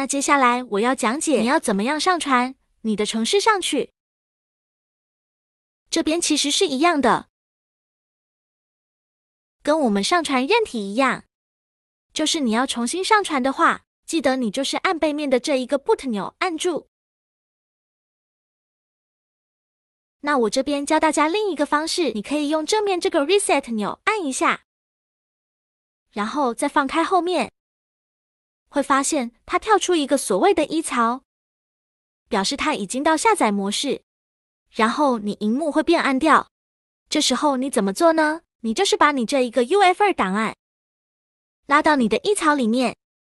那接下来我要讲解你要怎么样上传你的城市上去。这边其实是一样的，跟我们上传任体一样，就是你要重新上传的话，记得你就是按背面的这一个 boot 钮按住。那我这边教大家另一个方式，你可以用正面这个 reset 钮按一下，然后再放开后面。会发现它跳出一个所谓的“一槽”，表示它已经到下载模式。然后你荧幕会变暗掉，这时候你怎么做呢？你就是把你这一个 u f 二档案拉到你的“一槽”里面。